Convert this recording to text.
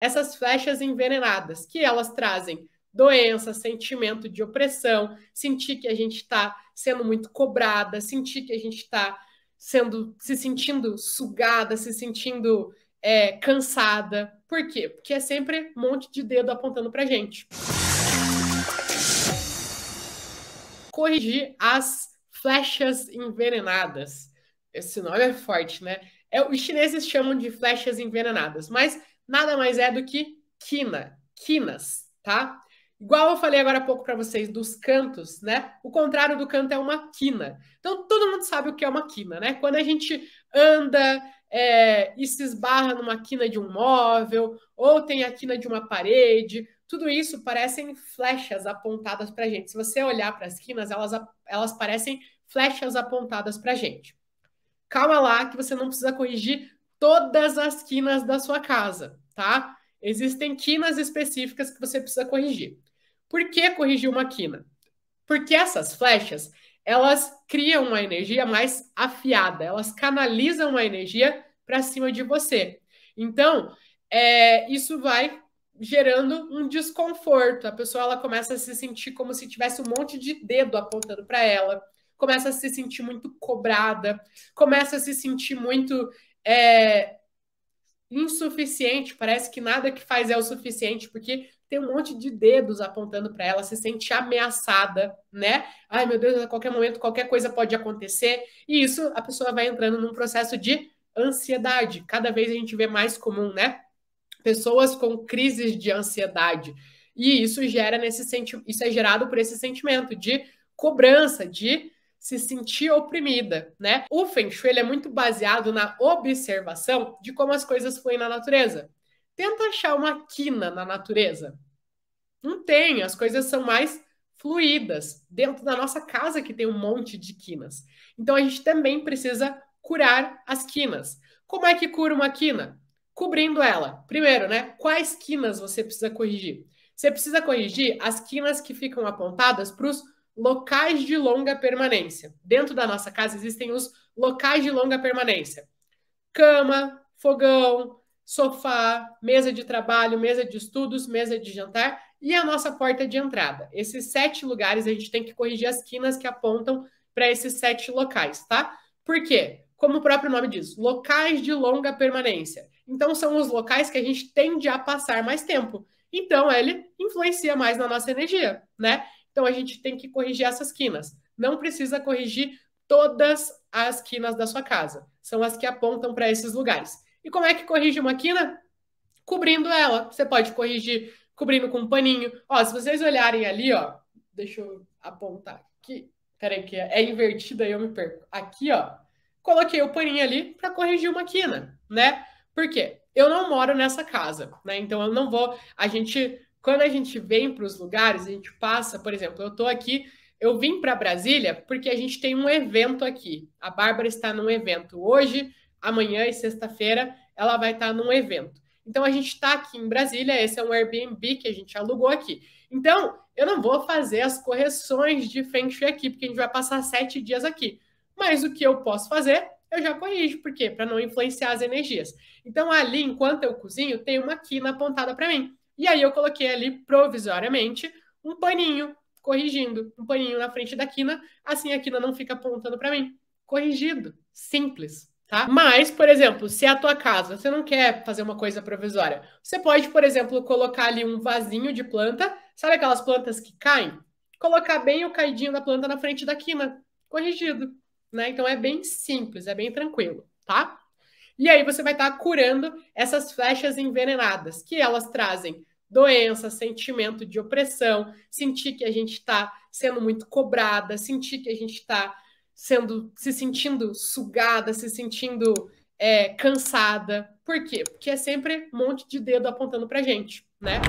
essas flechas envenenadas, que elas trazem doença, sentimento de opressão, sentir que a gente está sendo muito cobrada, sentir que a gente está sendo se sentindo sugada, se sentindo é, cansada. Por quê? Porque é sempre um monte de dedo apontando para gente. Corrigir as flechas envenenadas. Esse nome é forte, né? É, os chineses chamam de flechas envenenadas, mas nada mais é do que quina, quinas, tá? Igual eu falei agora há pouco para vocês dos cantos, né? O contrário do canto é uma quina. Então todo mundo sabe o que é uma quina, né? Quando a gente anda é, e se esbarra numa quina de um móvel, ou tem a quina de uma parede, tudo isso parecem flechas apontadas para a gente. Se você olhar para as quinas, elas, elas parecem flechas apontadas para a gente. Calma lá, que você não precisa corrigir todas as quinas da sua casa tá? Existem quinas específicas que você precisa corrigir. Por que corrigir uma quina? Porque essas flechas, elas criam uma energia mais afiada, elas canalizam a energia para cima de você. Então, é, isso vai gerando um desconforto. A pessoa ela começa a se sentir como se tivesse um monte de dedo apontando para ela, começa a se sentir muito cobrada, começa a se sentir muito é, insuficiente, parece que nada que faz é o suficiente, porque tem um monte de dedos apontando para ela, se sente ameaçada, né? Ai, meu Deus, a qualquer momento qualquer coisa pode acontecer. E isso a pessoa vai entrando num processo de ansiedade. Cada vez a gente vê mais comum, né? Pessoas com crises de ansiedade. E isso gera nesse senti isso é gerado por esse sentimento de cobrança, de se sentir oprimida, né? O Feng Shui é muito baseado na observação de como as coisas fluem na natureza. Tenta achar uma quina na natureza. Não tem, as coisas são mais fluídas dentro da nossa casa que tem um monte de quinas. Então a gente também precisa curar as quinas. Como é que cura uma quina? Cobrindo ela. Primeiro, né? Quais quinas você precisa corrigir? Você precisa corrigir as quinas que ficam apontadas para os locais de longa permanência. Dentro da nossa casa existem os locais de longa permanência: cama, fogão, sofá, mesa de trabalho, mesa de estudos, mesa de jantar e a nossa porta de entrada. Esses sete lugares a gente tem que corrigir as quinas que apontam para esses sete locais, tá? Por quê? Como o próprio nome diz, locais de longa permanência. Então, são os locais que a gente tende a passar mais tempo. Então, ele influencia mais na nossa energia, né? Então a gente tem que corrigir essas quinas. Não precisa corrigir todas as quinas da sua casa. São as que apontam para esses lugares. E como é que corrige uma quina? Cobrindo ela. Você pode corrigir cobrindo com um paninho. Ó, se vocês olharem ali, ó, deixa eu apontar aqui. Peraí, que é invertida aí, eu me perco. Aqui, ó, coloquei o paninho ali para corrigir uma quina, né? Por quê? Eu não moro nessa casa, né? Então eu não vou. A gente quando a gente vem para os lugares, a gente passa, por exemplo, eu estou aqui, eu vim para Brasília porque a gente tem um evento aqui. A Bárbara está num evento hoje, amanhã e sexta-feira ela vai estar tá num evento. Então a gente está aqui em Brasília, esse é um Airbnb que a gente alugou aqui. Então eu não vou fazer as correções de Feng Shui aqui, porque a gente vai passar sete dias aqui. Mas o que eu posso fazer, eu já corrijo, por quê? Para não influenciar as energias. Então ali, enquanto eu cozinho, tem uma quina apontada para mim. E aí eu coloquei ali provisoriamente um paninho corrigindo, um paninho na frente da quina, assim a quina não fica apontando para mim. Corrigido, simples, tá? Mas, por exemplo, se é a tua casa, você não quer fazer uma coisa provisória, você pode, por exemplo, colocar ali um vasinho de planta, sabe aquelas plantas que caem? Colocar bem o caidinho da planta na frente da quina, corrigido, né? Então é bem simples, é bem tranquilo, tá? E aí você vai estar tá curando essas flechas envenenadas, que elas trazem doença, sentimento de opressão, sentir que a gente está sendo muito cobrada, sentir que a gente está sendo se sentindo sugada, se sentindo é, cansada. Por quê? Porque é sempre um monte de dedo apontando pra gente, né?